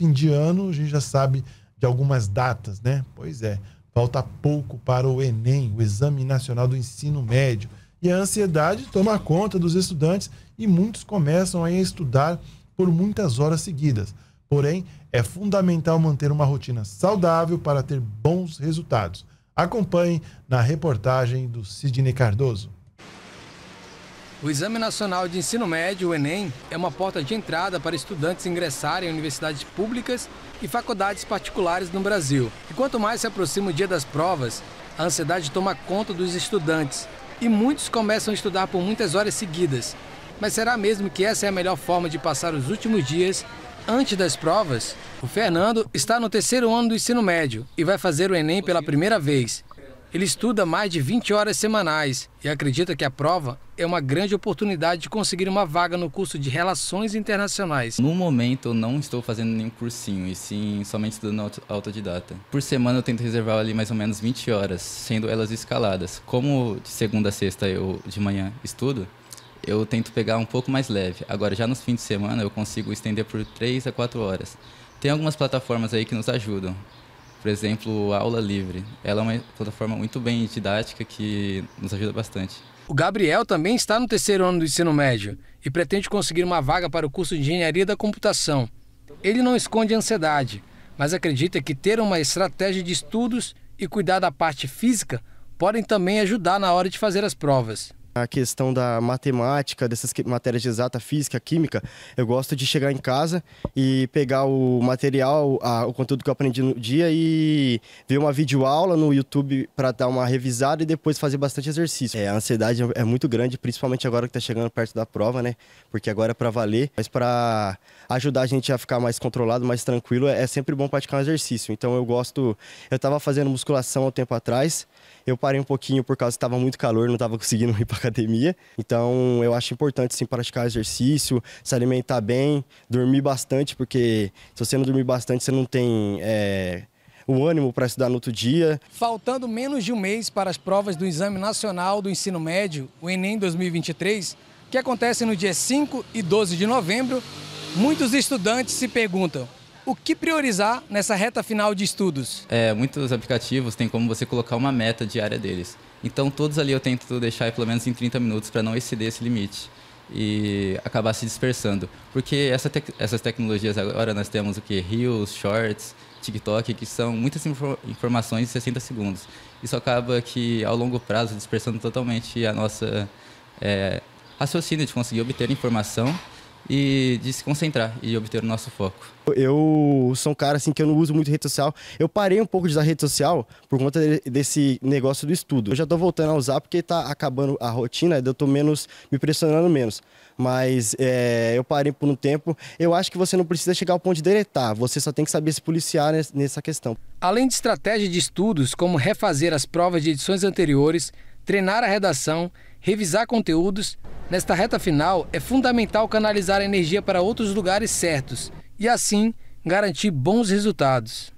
fim de ano, a gente já sabe de algumas datas, né? Pois é, falta pouco para o Enem, o Exame Nacional do Ensino Médio. E a ansiedade toma conta dos estudantes e muitos começam a estudar por muitas horas seguidas. Porém, é fundamental manter uma rotina saudável para ter bons resultados. Acompanhe na reportagem do Sidney Cardoso. O Exame Nacional de Ensino Médio, o Enem, é uma porta de entrada para estudantes ingressarem em universidades públicas e faculdades particulares no Brasil. E quanto mais se aproxima o dia das provas, a ansiedade toma conta dos estudantes e muitos começam a estudar por muitas horas seguidas. Mas será mesmo que essa é a melhor forma de passar os últimos dias antes das provas? O Fernando está no terceiro ano do ensino médio e vai fazer o Enem pela primeira vez. Ele estuda mais de 20 horas semanais e acredita que a prova é uma grande oportunidade de conseguir uma vaga no curso de Relações Internacionais. No momento, eu não estou fazendo nenhum cursinho, e sim somente estudando autodidata. Por semana, eu tento reservar ali mais ou menos 20 horas, sendo elas escaladas. Como de segunda a sexta eu de manhã estudo, eu tento pegar um pouco mais leve. Agora, já nos fins de semana, eu consigo estender por 3 a 4 horas. Tem algumas plataformas aí que nos ajudam. Por exemplo, a aula livre. Ela é uma plataforma muito bem didática que nos ajuda bastante. O Gabriel também está no terceiro ano do ensino médio e pretende conseguir uma vaga para o curso de engenharia da computação. Ele não esconde ansiedade, mas acredita que ter uma estratégia de estudos e cuidar da parte física podem também ajudar na hora de fazer as provas a questão da matemática, dessas matérias de exata, física, química, eu gosto de chegar em casa e pegar o material, a, o conteúdo que eu aprendi no dia e ver uma videoaula no YouTube para dar uma revisada e depois fazer bastante exercício. É, a ansiedade é muito grande, principalmente agora que está chegando perto da prova, né? Porque agora é para valer, mas para ajudar a gente a ficar mais controlado, mais tranquilo, é, é sempre bom praticar um exercício. Então eu gosto, eu estava fazendo musculação há um tempo atrás, eu parei um pouquinho por causa que estava muito calor, não estava conseguindo ir para academia. Então, eu acho importante sim praticar exercício, se alimentar bem, dormir bastante, porque se você não dormir bastante, você não tem é, o ânimo para estudar no outro dia. Faltando menos de um mês para as provas do Exame Nacional do Ensino Médio, o Enem 2023, que acontece no dia 5 e 12 de novembro, muitos estudantes se perguntam: o que priorizar nessa reta final de estudos? É, muitos aplicativos têm como você colocar uma meta diária deles. Então, todos ali eu tento deixar pelo menos em 30 minutos para não exceder esse limite e acabar se dispersando. Porque essa essas tecnologias agora nós temos o que? Reels, Shorts, TikTok, que são muitas infor informações em 60 segundos. Isso acaba que, ao longo prazo, dispersando totalmente a nossa é, raciocínio de conseguir obter informação e de se concentrar e obter o nosso foco. Eu sou um cara assim que eu não uso muito rede social. Eu parei um pouco de usar rede social por conta desse negócio do estudo. Eu já estou voltando a usar porque está acabando a rotina, eu estou menos me pressionando menos. Mas é, eu parei por um tempo. Eu acho que você não precisa chegar ao ponto de deletar, você só tem que saber se policiar nessa questão. Além de estratégia de estudos, como refazer as provas de edições anteriores, treinar a redação, revisar conteúdos, Nesta reta final, é fundamental canalizar a energia para outros lugares certos e, assim, garantir bons resultados.